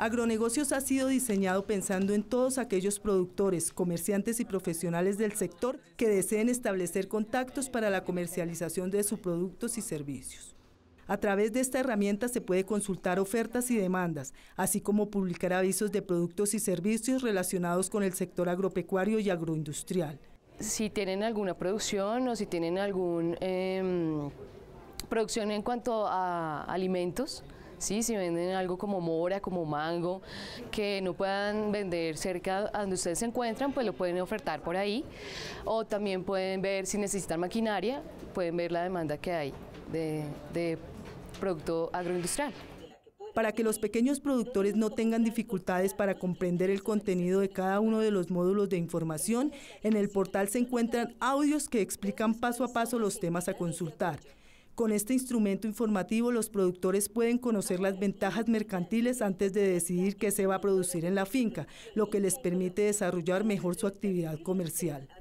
Agronegocios ha sido diseñado pensando en todos aquellos productores, comerciantes y profesionales del sector que deseen establecer contactos para la comercialización de sus productos y servicios. A través de esta herramienta se puede consultar ofertas y demandas, así como publicar avisos de productos y servicios relacionados con el sector agropecuario y agroindustrial. Si tienen alguna producción o si tienen alguna em, producción en cuanto a alimentos, ¿sí? si venden algo como mora, como mango, que no puedan vender cerca donde ustedes se encuentran, pues lo pueden ofertar por ahí. O también pueden ver, si necesitan maquinaria, pueden ver la demanda que hay de producto agroindustrial. Para que los pequeños productores no tengan dificultades para comprender el contenido de cada uno de los módulos de información, en el portal se encuentran audios que explican paso a paso los temas a consultar. Con este instrumento informativo los productores pueden conocer las ventajas mercantiles antes de decidir qué se va a producir en la finca, lo que les permite desarrollar mejor su actividad comercial.